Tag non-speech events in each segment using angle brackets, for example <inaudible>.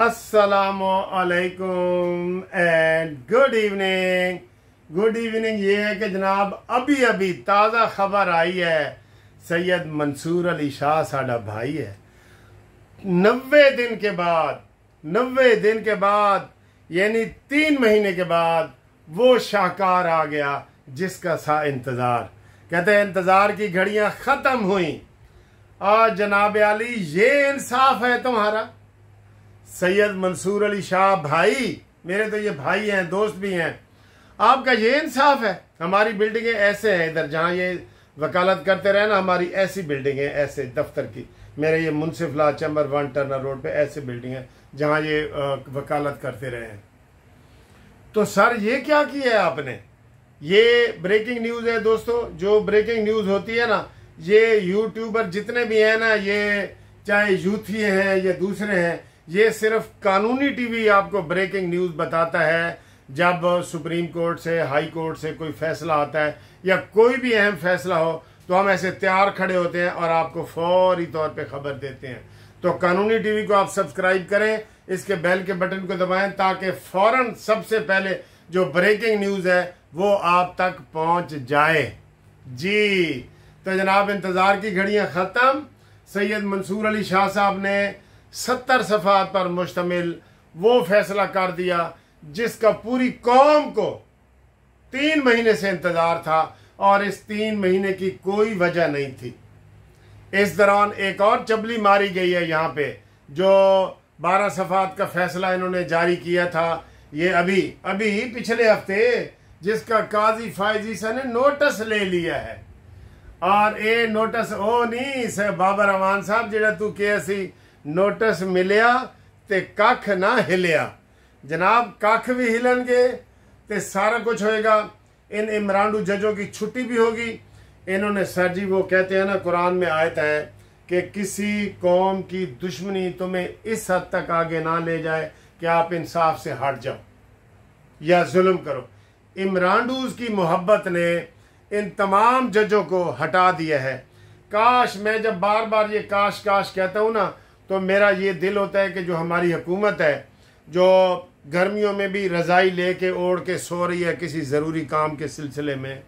असलकुम and good evening good evening ये है कि जनाब अभी अभी ताज़ा खबर आई है सैयद मंसूर अली शाह साढ़ा भाई है नबे दिन के बाद नबे दिन के बाद यानी तीन महीने के बाद वो शाहकार आ गया जिसका सा इंतज़ार कहते हैं इंतज़ार की घड़ियां ख़त्म हुई और जनाब अली ये इंसाफ है तुम्हारा सैयद मंसूर अली शाह भाई मेरे तो ये भाई हैं दोस्त भी हैं आपका ये इंसाफ है हमारी बिल्डिंगें ऐसे हैं इधर जहाँ ये वकालत करते रहे ना हमारी ऐसी बिल्डिंग है ऐसे दफ्तर की मेरे ये Munsif law chamber one Turner road पे ऐसी बिल्डिंग है जहाँ ये वकालत करते रहे हैं तो सर ये क्या किया है आपने ये ब्रेकिंग न्यूज़ है दोस्तों जो ब्रेकिंग न्यूज़ होती है ना ये यूट्यूबर जितने भी हैं ना ये चाहे यूथी हैं या दूसरे हैं ये सिर्फ कानूनी टीवी आपको ब्रेकिंग न्यूज़ बताता है जब सुप्रीम कोर्ट से हाई कोर्ट से कोई फैसला आता है या कोई भी अहम फैसला हो तो हम ऐसे तैयार खड़े होते हैं और आपको फौरी तौर पे खबर देते हैं तो कानूनी टीवी को आप सब्सक्राइब करें इसके बेल के बटन को दबाएं ताकि फौरन सबसे पहले जो ब्रेकिंग न्यूज़ है वो आप तक पहुंच जाए जी तो जनाब इंतज़ार की घड़ियां ख़त्म सैयद मंसूर अली शाह साहब ने सत्तर सफात पर मुश्तमिल वो फैसला कर दिया जिसका पूरी कौम को तीन महीने से इंतज़ार था और इस तीन महीने की कोई वजह नहीं थी इस दौरान एक और चबली मारी गई है यहाँ पे जो बारह सफात का फैसला इन्होंने जारी किया था ये अभी अभी पिछले हफ्ते जिसका काजी सा ने नोटिस ले लिया है और ये नोटिस ओ नहीं बाबर रमान साहब जरा तू किया सी नोटिस ਮਿਲਿਆ ਤੇ कख ना ਹਿਲਿਆ जनाब कख भी हिलेंगे तो सारा कुछ होएगा इन इमरानू जजों की छुट्टी भी होगी इन्होंने सर जी वो कहते हैं ना कुरान में आयत है कि किसी कौम की दुश्मनी तुम्हें इस हद तक आगे ना ले जाए कि आप इंसाफ से हट जाओ या जुल्म करो इमरानूज की मोहब्बत ने इन तमाम जजों को हटा दिया है काश मैं जब बार बार ये काश काश कहता हूं ना तो मेरा ये दिल होता है कि जो हमारी हुकूमत है जो गर्मियों में भी रज़ाई ले के ओढ़ के सो रही है किसी ज़रूरी काम के सिलसिले में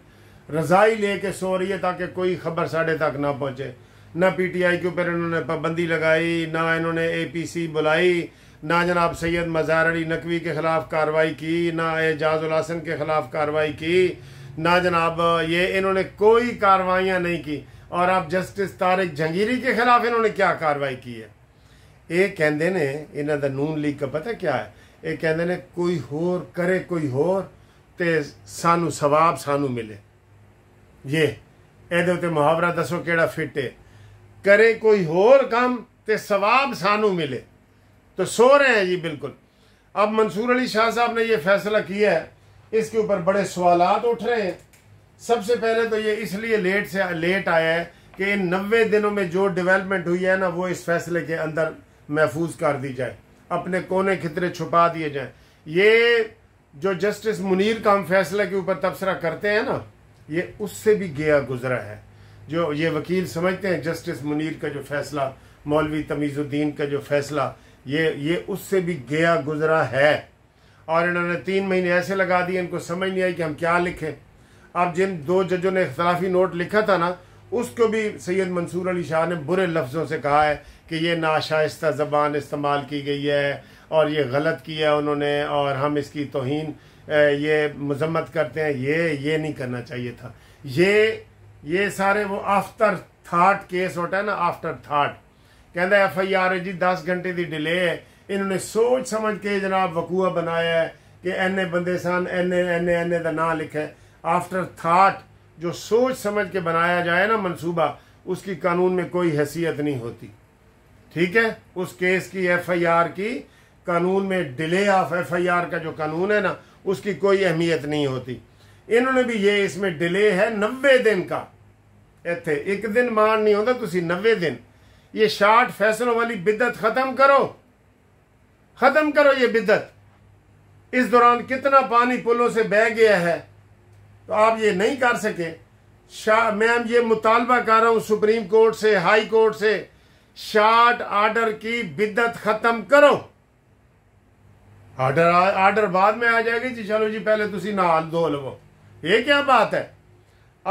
रज़ाई ले के सो रही है ताकि कोई खबर साढ़े तक ना पहुँचे ना पी टी आई के ऊपर इन्होंने पाबंदी लगाई ना इन्होंने ए पी सी बुलाई ना जनाब सैयद मज़ार अली नकवी के ख़िलाफ़ कार्रवाई की ना एजाज़ एजाज़ुलहसन के ख़िलाफ़ कार्रवाई की ना जनाब ये इन्होंने कोई कार्रवाइयाँ नहीं की और आप जस्टिस तारिक जंगीरी के ख़िलाफ़ इन्होंने क्या कार्रवाई की है ਇਹ ਕਹਿੰਦੇ ਨੇ ਇਹਨਾਂ ਦਾ ਨੂਨ पता क्या है ये कहें कोई होर करे कोई होर ਕਰੇ सानू ਹੋਰ ਤੇ मिले ये ਸਾਨੂੰ मुहावरा दसो ਇਹਦੇ फिट है करे कोई होर काम ਕਰੇ ਕੋਈ ਹੋਰ ਕੰਮ तो सो रहे हैं जी बिल्कुल अब मंसूर अली शाह साहब ने ये फैसला किया है इसके ऊपर बड़े सवाल उठ रहे हैं सबसे पहले तो ये इसलिए लेट से लेट आया है कि इन नब्बे दिनों में जो डेवलपमेंट हुई है ना वो इस फैसले के अंदर महफूज कर दी जाए अपने कोने खतरे छुपा दिए जाए ये जो जस्टिस मुनीर का हम फैसले के ऊपर तबसरा करते हैं ना ये उससे भी गया गुजरा है जो ये वकील समझते हैं जस्टिस मुनीर का जो फैसला मौलवी तमीज़ुद्दीन का जो फैसला ये ये उससे भी गया गुजरा है और इन्होंने तीन महीने ऐसे लगा दिए इनको समझ नहीं आई कि हम क्या लिखें अब जिन दो जजों ने इख्तलाफी नोट लिखा था ना उसको भी सैयद मंसूर अली शाह ने बुरे लफ्ज़ों से कहा है कि ये नाशाइस्ता ज़बान इस्तेमाल की गई है और ये गलत किया है उन्होंने और हम इसकी तोहन ये मजम्मत करते हैं ये ये नहीं करना चाहिए था ये ये सारे वो आफ्टर थाट केस होता है ना आफ्टर थाट कहता एफ आई आर है जी दस घंटे की डिले है इन्होंने सोच समझ के जनाब वकूआ बनाया है कि एन ए बंदे सन एन एन एन ए का ना लिखे आफ्टर थाट जो सोच समझ के बनाया जाए ना मंसूबा उसकी कानून में कोई हैसियत नहीं होती ठीक है उस केस की एफआईआर की कानून में डिले ऑफ एफआईआर का जो कानून है ना उसकी कोई अहमियत नहीं होती इन्होंने भी ये इसमें डिले है नब्बे दिन का इतने एक दिन मान नहीं होता तुम तो नब्बे दिन ये शार्ट फैसलों वाली बिद्दत खत्म करो खत्म करो ये बिद्दत इस दौरान कितना पानी पुलों से बह गया है तो आप ये नहीं कर सके शाह मैम ये मुतालबा कर रहा हूँ सुप्रीम कोर्ट से हाई कोर्ट से शार्ट आर्डर की बिद्दत खत्म करो आर्डर आर्डर बाद में आ जाएगी जी चलो जी पहले तुम ना धो लो ये क्या बात है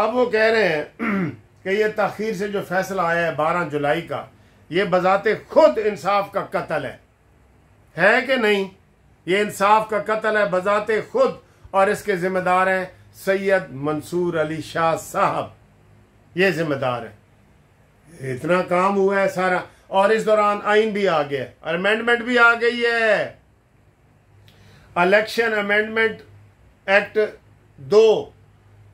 अब वो कह रहे हैं <clears throat> कि ये तखीर से जो फैसला आया है बारह जुलाई का ये बजाते खुद इंसाफ का कत्ल है है कि नहीं ये इंसाफ का कत्ल है बजाते खुद और इसके जिम्मेदार हैं सैयद मंसूर अली शाह साहब ये जिम्मेदार है इतना काम हुआ है सारा और इस दौरान आइन भी आ गया अमेंडमेंट भी आ गई है इलेक्शन अमेंडमेंट एक्ट दो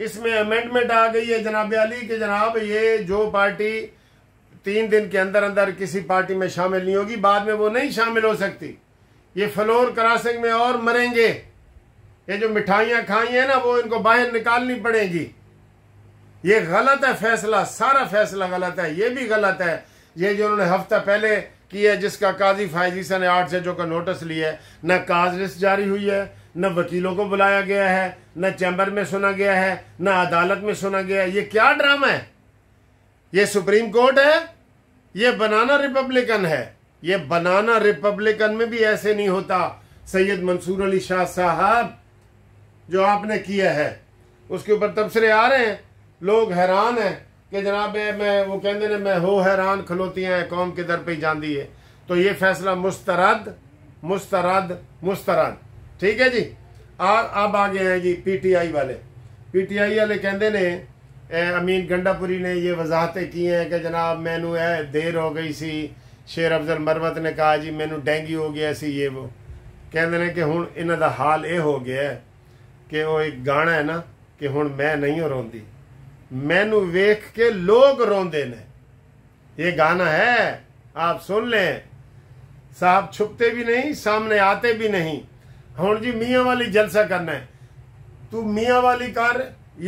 इसमें अमेंडमेंट आ गई है जनाब अली के जनाब ये जो पार्टी तीन दिन के अंदर अंदर किसी पार्टी में शामिल नहीं होगी बाद में वो नहीं शामिल हो सकती ये फ्लोर क्रॉसिंग में और मरेंगे ये जो मिठाइयाँ खाई हैं ना वो इनको बाहर निकालनी पड़ेगी ये गलत है फैसला सारा फैसला गलत है ये भी गलत है ये जो उन्होंने हफ्ता पहले किया जिसका काजी फायजीसा ने आठ जजों का नोटिस लिया है न काज लिस्ट जारी हुई है न वकीलों को बुलाया गया है न चैम्बर में सुना गया है न अदालत में सुना गया है ये क्या ड्रामा है ये सुप्रीम कोर्ट है ये बनाना रिपब्लिकन है ये बनाना रिपब्लिकन में भी ऐसे नहीं होता सैयद मंसूर अली शाह साहब जो आपने किया है उसके ऊपर तबसरे आ रहे हैं लोग हैरान हैं कि जनाब मैं वो कहते ने मैं हो हैरान हैं कौम के दर पर ही जाती है तो ये फैसला मुस्तरद मुस्तरद मुस्तरद ठीक है जी आ अब आ गए हैं जी पीटीआई वाले पीटीआई वाले कहते ने अमीन गंडापुरी ने ये वजाहतें की हैं कि जनाब मैनू है देर हो गई सी शेर अफजल मरवत ने कहा जी मैनू डेंगी हो गया सी ये वो कहते हैं कि हूँ इन्हों का हाल ये हो गया है કે ઓ એક ગાના હે ના કે હણ મે નહીં રોંદી મેનુ વેખ કે લોગ રોંદે ને યે ગાના હે આપ સુન લે સાબ છુપતે ભી નહીં સામને આતે ભી નહીં હણ જી મિયાવાલી જલસા કરના તું મિયાવાલી કર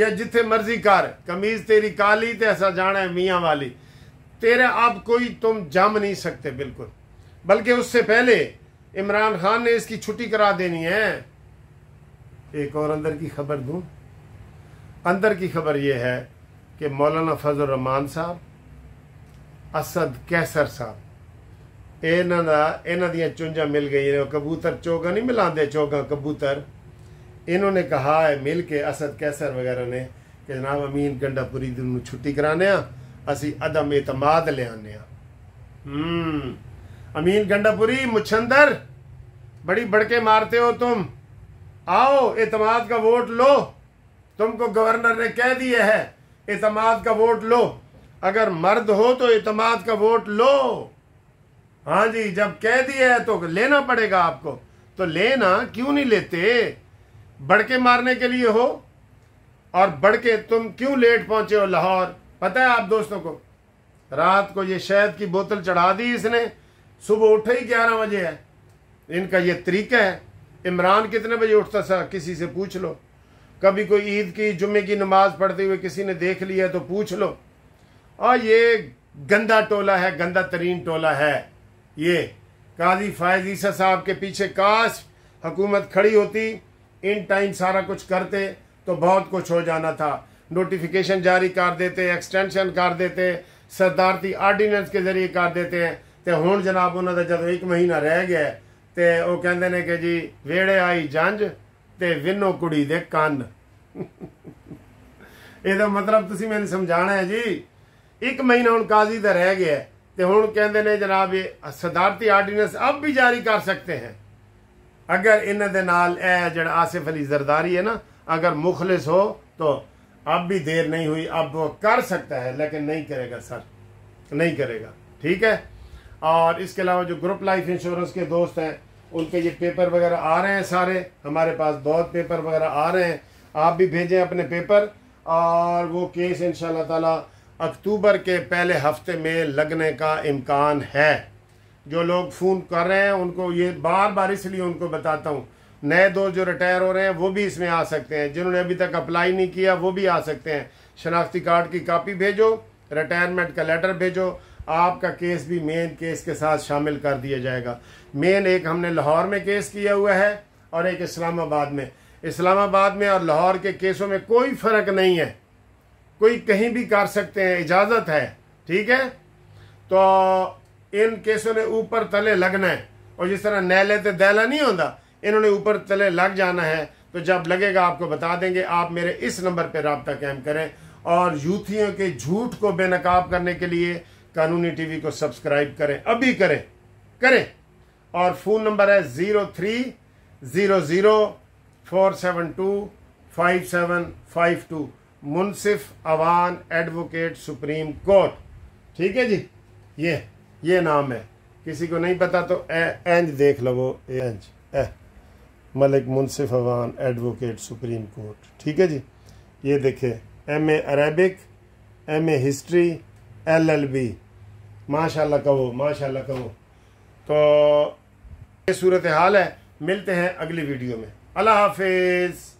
યે જીતે મરજી કર કમીઝ તીરી કાળી તેસા જાના મિયાવાલી તેરે અબ કોઈ તુમ જમ નહીં સકતે બિલકુલ બલકે ઉસ સે પહેલે इमरान खान ને ઇસકી છૂટી કરા દેની હે एक और अंदर की खबर दूं अंदर की खबर यह है कि मौलाना फजल रहमान साहब असद कैसर साहब इन्हों चुंजा मिल गई कबूतर चौगा नहीं मिलाते चौगा कबूतर इन्होंने कहा है मिल के असद कैसर वगैरह ने कि जनाब अमीन गंडापुरी दिन छुट्टी कराने असी अदम एतमाद लियाने हम्म, अमीन गंडापुरी मुछंदर बड़ी बड़के मारते हो तुम आओ इतमाद का वोट लो तुमको गवर्नर ने कह दिया है इतमाद का वोट लो अगर मर्द हो तो इतमाद का वोट लो हाँ जी जब कह दिया है तो लेना पड़ेगा आपको तो लेना क्यों नहीं लेते बड़के मारने के लिए हो और बड़के तुम क्यों लेट पहुंचे हो लाहौर पता है आप दोस्तों को रात को ये शहद की बोतल चढ़ा दी इसने सुबह उठे ही ग्यारह बजे है इनका ये तरीका है इमरान कितने बजे उठता था किसी से पूछ लो कभी कोई ईद की जुम्मे की नमाज पढ़ते हुए किसी ने देख लिया तो पूछ लो और हाँ, ये गंदा टोला है गंदा तरीन टोला है ये काजी फायज ईसा साहब के पीछे काश हुकूमत खड़ी होती इन टाइम सारा कुछ करते तो बहुत कुछ हो जाना था नोटिफिकेशन जारी कर देते एक्सटेंशन कर देते सरदारती आर्डिनेंस के जरिए कर देते हैं तो हूँ जनाब उन्होंने जब एक महीना रह गया ਤੇ ਉਹ ਕਹਿੰਦੇ ਨੇ ਕਿ ਜੀ ਵੇੜੇ ਆਈ ਜੰਜ ਤੇ ਵਿੰਨੋ ਕੁੜੀ ਦੇ ਕੰਨ ਇਹਦਾ ਮਤਲਬ ਤੁਸੀਂ ਮੈਨੂੰ ਸਮਝਾਣਾ ਹੈ ਜੀ ਇੱਕ ਮਹੀਨਾ ਹੁਣ ਕਾਜ਼ੀ ਦਾ ਰਹਿ ਗਿਆ ਤੇ ਹੁਣ ਕਹਿੰਦੇ ਨੇ ਜਨਾਬ ਇਹ ਸਦਾਰਤੀ ਆਰਡੀਨੈਂਸ ਅਬ ਵੀ ਜਾਰੀ ਕਰ ਸਕਤੇ ਹੈ ਅਗਰ ਇਹਨਾਂ ਦੇ ਨਾਲ ਇਹ ਜਿਹੜਾ ਆਸਿਫ ਅਲੀ ਜ਼ਰਦਾਰੀ ਹੈ ਨਾ ਅਗਰ ਮੁਖਲਿਸ ਹੋ ਤਾਂ ਅਬ ਵੀ देर ਨਹੀਂ ਹੋਈ ਅਬ ਉਹ ਕਰ सकता ਹੈ ਲੇਕਿਨ ਨਹੀਂ ਕਰੇਗਾ ਸਰ ਨਹੀਂ ਕਰੇਗਾ ਠੀਕ ਹੈ ਔਰ ਇਸਕੇ ਇਲਾਵਾ ਜੋ ਗਰੁੱਪ ਲਾਈਫ ਇੰਸ਼ੋਰੈਂਸ ਕੇ ਦੋਸਤ ਹੈ उनके ये पेपर वगैरह आ रहे हैं सारे हमारे पास बहुत पेपर वगैरह आ रहे हैं आप भी भेजें अपने पेपर और वो केस इन ताला अक्टूबर के पहले हफ्ते में लगने का इम्कान है जो लोग फ़ोन कर रहे हैं उनको ये बार बार इसलिए उनको बताता हूँ नए दोस्त जो रिटायर हो रहे हैं वो भी इसमें आ सकते हैं जिन्होंने अभी तक अप्लाई नहीं किया वो भी आ सकते हैं शनाख्ती कार्ड की कापी भेजो रिटायरमेंट का लेटर भेजो आपका केस भी मेन केस के साथ शामिल कर दिया जाएगा मेन एक हमने लाहौर में केस किया हुआ है और एक इस्लामाबाद में इस्लामाबाद में और लाहौर के केसों में कोई फर्क नहीं है कोई कहीं भी कर सकते हैं इजाज़त है ठीक है तो इन केसों ने ऊपर तले लगना है और जिस तरह नैले तो दैला नहीं होता इन्होंने ऊपर तले लग जाना है तो जब लगेगा आपको बता देंगे आप मेरे इस नंबर पर रबता कैम करें और यूथियों के झूठ को बेनकाब करने के लिए कानूनी टीवी को सब्सक्राइब करें अभी करें करें और फ़ोन नंबर है zero three zero zero four seven two five seven five two Munsif Awan advocate supreme court ठीक है जी ये ये नाम है किसी को नहीं पता तो ए, एंज देख लो एंज ए Malik Munsif Awan advocate supreme court ठीक है जी ये देखे M A Arabic M A history L L B माशाल्लाह कहो माशाल्लाह कहो तो सूरत हाल है मिलते हैं अगली वीडियो में अल्लाह हाफिज़